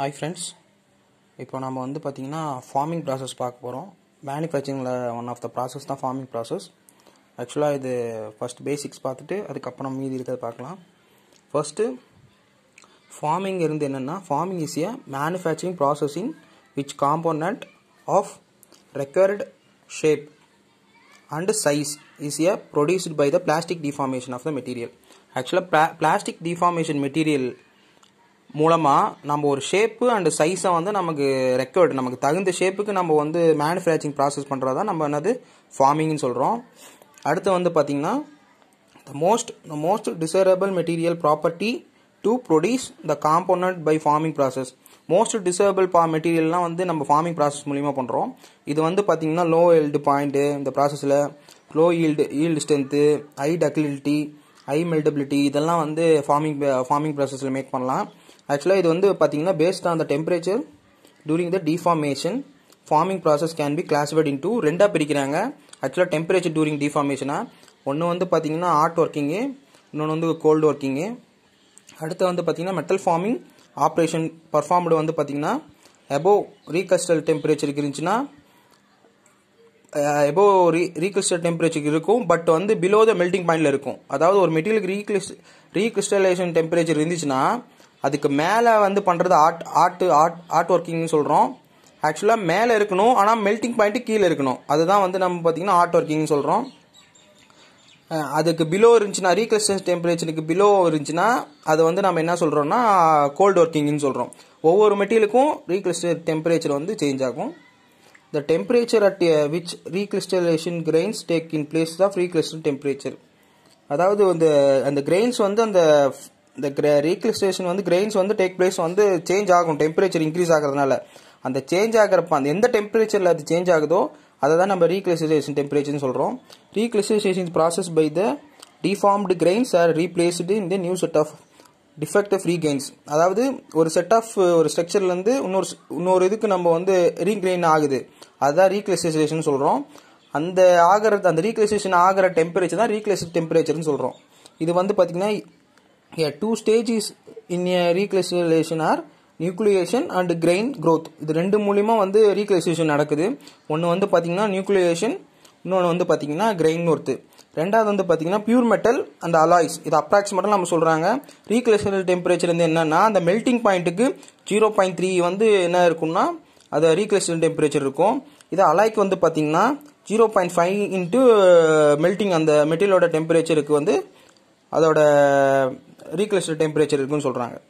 hi friends இப்போ நம்ம வந்து பார்த்திங்கன்னா ஃபார்மிங் ப்ராசஸ் பார்க்க போகிறோம் மேனுஃபேக்சரிங்கில் ஒன் ஆஃப் த ப்ராசஸ் தான் ஃபார்மிங் ப்ராசஸ் ஆக்சுவலாக இது ஃபஸ்ட் பேசிக்ஸ் பார்த்துட்டு அதுக்கப்புறம் மீதி இருக்கிறத பார்க்கலாம் ஃபஸ்ட்டு ஃபார்மிங் இருந்து என்னென்னா forming is a manufacturing processing which component of required shape and size is a produced by the plastic deformation of the material ஆக்சுவலாக பிளாஸ்டிக் டிஃபார்மேஷன் மெட்டீரியல் மூலமாக நம்ம ஒரு ஷேப்பு அண்டு சைஸை வந்து நமக்கு ரெக்கார்டு நமக்கு தகுந்த ஷேப்புக்கு நம்ம வந்து மேனுஃபேக்சரிங் ப்ராசஸ் தான் நம்ம என்னது ஃபார்மிங்னு சொல்கிறோம் அடுத்து வந்து பார்த்திங்கன்னா the most the most desirable material property to produce the component by forming process most desirable பா மெட்டீரியல்லாம் வந்து நம்ம ஃபார்மிங் ப்ராசஸ் மூலிமா பண்ணுறோம் இது வந்து பார்த்திங்கன்னா லோ எல்டு பாயிண்ட்டு இந்த ப்ராசஸில் low yield yield strength high ductility high malleability இதெல்லாம் வந்து ஃபார்மிங் ஃபார்மிங் ப்ராசஸில் மேக் பண்ணலாம் ஆக்சுவலாக இது வந்து பார்த்தீங்கன்னா based on the temperature during the deformation forming process can be classified into ரெண்டாக பிரிக்கிறாங்க ஆக்சுவலாக டெம்பரேச்சர் டூரிங் டிஃபார்மேஷனாக ஒன்று வந்து பார்த்தீங்கன்னா ஹாட் ஒர்க்கிங்கு இன்னொன்று வந்து கோல்டு ஒர்க்கிங்கு அடுத்து வந்து பார்த்தீங்கன்னா மெட்டல் ஃபார்மிங் ஆப்ரேஷன் பர்ஃபார்ம்டு வந்து பார்த்தீங்கன்னா எபோவ் ரீகஸ்டல் டெம்பரேச்சர் இருந்துச்சுன்னா எபோ ரீ ரீகிரிஸ்டல் டெம்பரேச்சர் இருக்கும் பட் வந்து பிலோ த மெல்டிங் பாயிண்டில் இருக்கும் அதாவது ஒரு மெட்டீரியலுக்கு ரீகிறிஸ் ரீகிறிஸ்டலைசேஷன் டெம்பரேச்சர் இருந்துச்சுன்னா அதுக்கு மேலே வந்து பண்ணுறது ஆர்ட் ஆர்ட் ஆர்ட் ஆர்ட் ஒர்க்கிங்னு சொல்கிறோம் ஆக்சுவலாக மேலே இருக்கணும் ஆனால் மெல்ட்டிங் பாயிண்ட்டு கீழே இருக்கணும் அதுதான் வந்து நம்ம பார்த்திங்கன்னா ஆர்ட் ஒர்க்கிங்னு சொல்கிறோம் அதுக்கு பிலோ இருந்துச்சுன்னா ரீக்ரெஸ்டன்ஸ் டெம்பரேச்சருக்கு பிலோ இருந்துச்சுன்னா அது வந்து நம்ம என்ன சொல்கிறோம்னா கோல்டு ஒர்க்கிங்னு சொல்கிறோம் ஒவ்வொரு மெட்டீரியலுக்கும் ரீக்ளஸ்டர் டெம்பரேச்சர் வந்து சேஞ்ச் ஆகும் the temperature at which recrystallization grains take in place of recrystal temperature அதாவது அந்த அந்த கிரெயின்ஸ் வந்து அந்த இந்த கிரே ரீக்ரிஸ்டேஷன் வந்து கிரெயின்ஸ் வந்து டேக் பிளேஸ் வந்து சேஞ்ச் ஆகும் டெம்பரேச்சர் இன்க்ரீஸ் ஆகிறதுனால அந்த சேஞ்ச் ஆகிறப்ப அந்த எந்த டெம்பரேச்சரில் அது சேஞ்ச் ஆகுதோ அதை தான் நம்ம ரீக்ரிஸ்டேஷன் டெம்பரேச்சர்னு சொல்கிறோம் recrystallization process by the deformed grains are replaced இந்த new set of defective free grains அதாவது ஒரு செட் ஆஃப் ஒரு ஸ்ட்ரக்சர்லேருந்து இன்னொரு இன்னொரு இதுக்கு நம்ம வந்து ரீக்ரெயின் ஆகுது அதுதான் ரீக்ரிஸ்டேஷன் சொல்கிறோம் அந்த ஆகிற அந்த ரீக்ளிஸ்டேஷன் ஆகிற டெம்பரேச்சர் தான் ரீக்ளிஸ் டெம்பரேச்சர்னு சொல்கிறோம் இது வந்து பார்த்திங்கன்னா a two stages in a reclassification or nucleation and grain growth இது ரெண்டு மூலிமா வந்து ரீக்ளேசியேஷன் நடக்குது ஒன்று வந்து பார்த்திங்கன்னா நியூக்ளியேஷன் இன்னொன்று வந்து பார்த்தீங்கன்னா கிரெயின் ஒர்த்து ரெண்டாவது வந்து பார்த்தீங்கன்னா பியூர் மெட்டல் அந்த அலாய்ஸ் இது அப்ராக்சிமேட்டாக நம்ம சொல்கிறாங்க ரீக்ளேஷனல் டெம்பரேச்சர் வந்து என்னென்னா அந்த மெல்டிங் பாயிண்ட்டுக்கு ஜீரோ பாயிண்ட் த்ரீ வந்து என்ன இருக்கும்னா அது ரீக்ளேஷனல் டெம்பரேச்சர் இருக்கும் இது அலாய்க்கு வந்து பார்த்தீங்கன்னா zero point five into melting அந்த மெட்டீரியலோட டெம்பரேச்சருக்கு வந்து அதோட ரீகலெஸ்டர் டெம்பரேச்சர் இருக்குன்னு சொல்கிறாங்க